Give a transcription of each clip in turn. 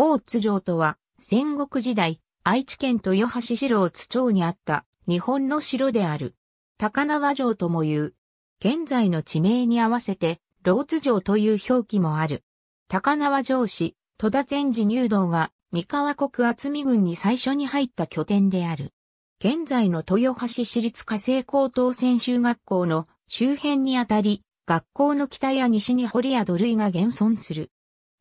大津城とは、戦国時代、愛知県豊橋市を津町にあった日本の城である。高輪城とも言う。現在の地名に合わせて、老津城という表記もある。高輪城市、戸田禅寺入道が三河国厚見郡に最初に入った拠点である。現在の豊橋市立火星高等専修学校の周辺にあたり、学校の北や西に堀や土塁が現存する。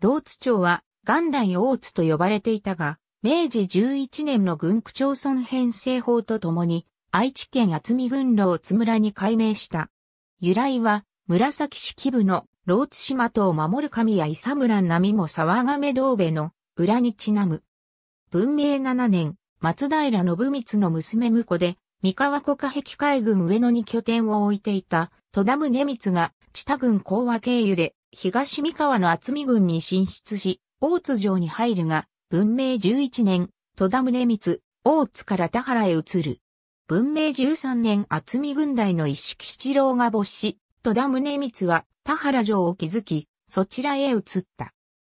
老津町は元来大津と呼ばれていたが、明治11年の軍区町村編成法とともに、愛知県厚見郡老津村に改名した。由来は、紫式部の老津島とを守る神や伊佐村並も沢亀道部の裏にちなむ。文明7年、松平信光の娘婿で、三河国壁海軍上野に拠点を置いていた戸田宗光が、知田郡講和経由で、東三河の厚見郡に進出し、大津城に入るが、文明11年、戸田宗光、大津から田原へ移る。文明13年厚見軍代の一色七郎が没し、戸田宗光は田原城を築き、そちらへ移った。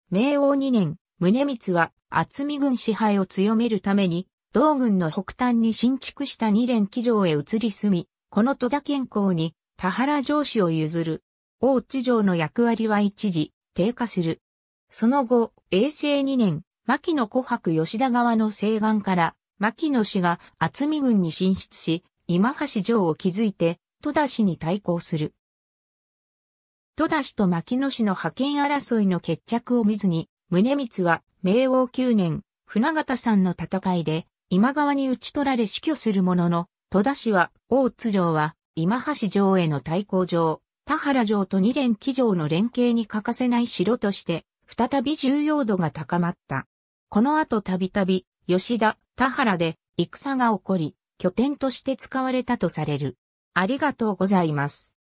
明王2年、宗光は厚見軍支配を強めるために、同軍の北端に新築した二連騎城へ移り住み、この戸田健康に田原城主を譲る。大津城の役割は一時低下する。その後、永成2年、牧野琥珀吉田川の西岸から、牧野氏が厚見軍に進出し、今橋城を築いて、戸田氏に対抗する。戸田氏と牧野氏の派遣争いの決着を見ずに、宗光は、明王9年、船形さんの戦いで、今川に討ち取られ死去するものの、戸田氏は、大津城は、今橋城への対抗城、田原城と二連騎城の連携に欠かせない城として、再び重要度が高まった。この後たびたび、吉田、田原で戦が起こり、拠点として使われたとされる。ありがとうございます。